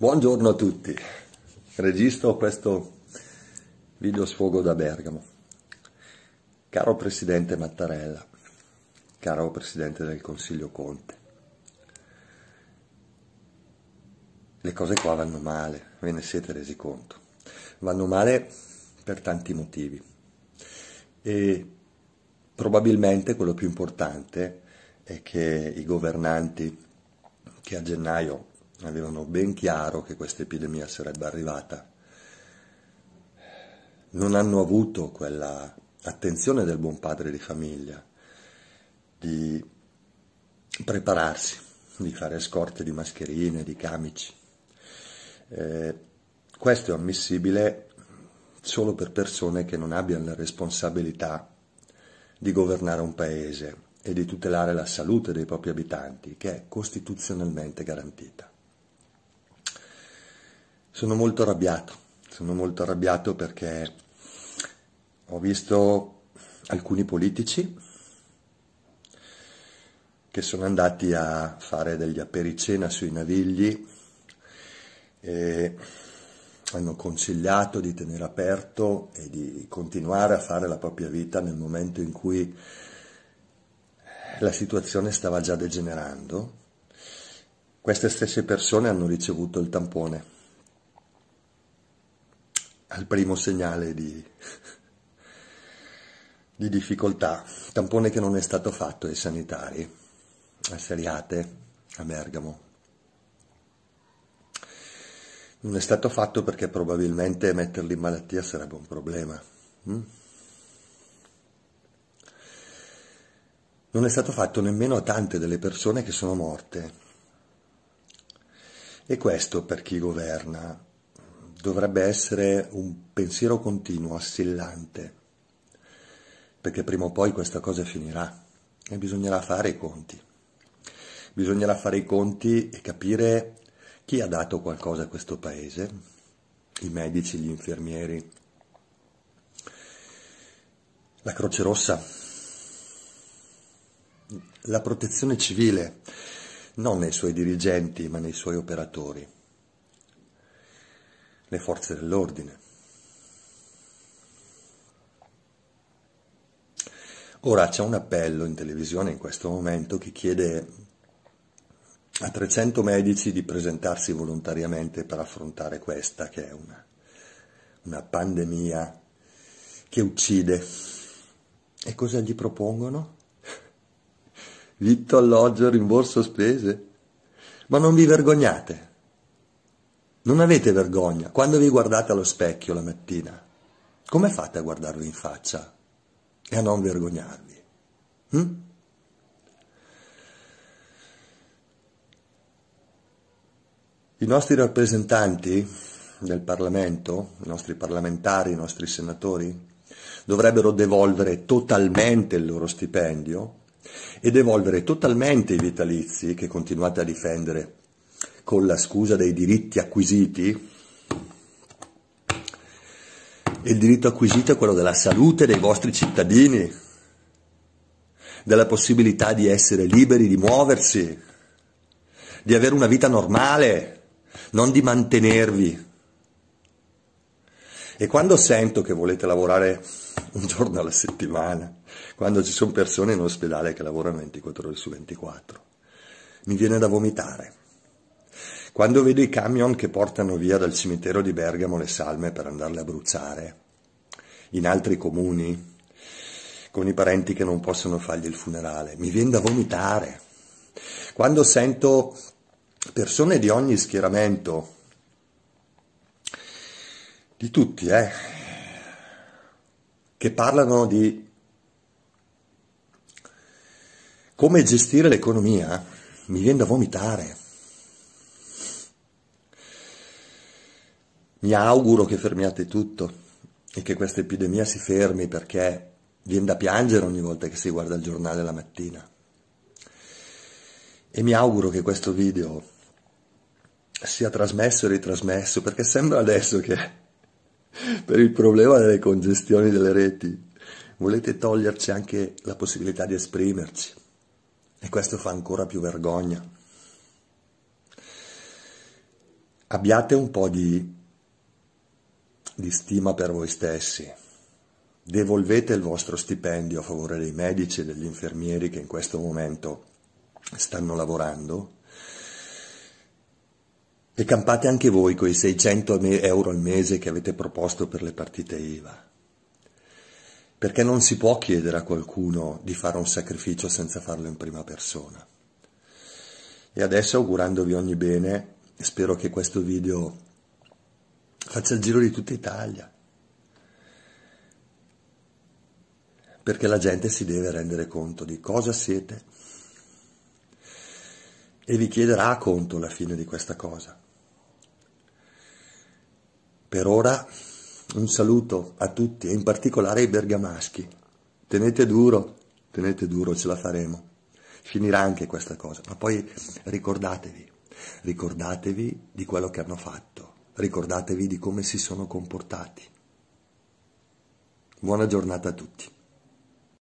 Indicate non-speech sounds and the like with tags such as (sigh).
Buongiorno a tutti, registro questo video sfogo da Bergamo. Caro Presidente Mattarella, caro Presidente del Consiglio Conte, le cose qua vanno male, ve ne siete resi conto. Vanno male per tanti motivi e probabilmente quello più importante è che i governanti che a gennaio avevano ben chiaro che questa epidemia sarebbe arrivata, non hanno avuto quella attenzione del buon padre di famiglia di prepararsi, di fare scorte di mascherine, di camici. Eh, questo è ammissibile solo per persone che non abbiano la responsabilità di governare un paese e di tutelare la salute dei propri abitanti, che è costituzionalmente garantita. Sono molto arrabbiato, sono molto arrabbiato perché ho visto alcuni politici che sono andati a fare degli apericena sui navigli e hanno consigliato di tenere aperto e di continuare a fare la propria vita nel momento in cui la situazione stava già degenerando. Queste stesse persone hanno ricevuto il tampone al primo segnale di, di difficoltà. Tampone che non è stato fatto ai sanitari, a Seriate, a Bergamo. Non è stato fatto perché probabilmente metterli in malattia sarebbe un problema. Mm? non è stato fatto nemmeno a tante delle persone che sono morte. E questo per chi governa dovrebbe essere un pensiero continuo, assillante, perché prima o poi questa cosa finirà e bisognerà fare i conti. Bisognerà fare i conti e capire chi ha dato qualcosa a questo paese, i medici, gli infermieri, la Croce Rossa, la protezione civile, non nei suoi dirigenti ma nei suoi operatori le forze dell'ordine. Ora c'è un appello in televisione in questo momento che chiede a 300 medici di presentarsi volontariamente per affrontare questa che è una, una pandemia che uccide. E cosa gli propongono? (laughs) Vitto, alloggio, rimborso spese. Ma non vi vergognate, non avete vergogna quando vi guardate allo specchio la mattina. Come fate a guardarvi in faccia e a non vergognarvi? Hm? I nostri rappresentanti del Parlamento, i nostri parlamentari, i nostri senatori, dovrebbero devolvere totalmente il loro stipendio e devolvere totalmente i vitalizi che continuate a difendere con la scusa dei diritti acquisiti, il diritto acquisito è quello della salute dei vostri cittadini, della possibilità di essere liberi, di muoversi, di avere una vita normale, non di mantenervi. E quando sento che volete lavorare un giorno alla settimana, quando ci sono persone in ospedale che lavorano 24 ore su 24, mi viene da vomitare. Quando vedo i camion che portano via dal cimitero di Bergamo le salme per andarle a bruciare, in altri comuni, con i parenti che non possono fargli il funerale, mi viene da vomitare. Quando sento persone di ogni schieramento, di tutti, eh, che parlano di come gestire l'economia, mi viene da vomitare. Mi auguro che fermiate tutto e che questa epidemia si fermi perché viene da piangere ogni volta che si guarda il giornale la mattina. E mi auguro che questo video sia trasmesso e ritrasmesso perché sembra adesso che per il problema delle congestioni delle reti volete toglierci anche la possibilità di esprimerci e questo fa ancora più vergogna. Abbiate un po' di di stima per voi stessi. Devolvete il vostro stipendio a favore dei medici e degli infermieri che in questo momento stanno lavorando e campate anche voi quei 600 euro al mese che avete proposto per le partite IVA. Perché non si può chiedere a qualcuno di fare un sacrificio senza farlo in prima persona. E adesso augurandovi ogni bene, spero che questo video faccia il giro di tutta Italia. Perché la gente si deve rendere conto di cosa siete e vi chiederà conto alla fine di questa cosa. Per ora un saluto a tutti e in particolare ai bergamaschi. Tenete duro, tenete duro, ce la faremo. Finirà anche questa cosa, ma poi ricordatevi, ricordatevi di quello che hanno fatto ricordatevi di come si sono comportati. Buona giornata a tutti.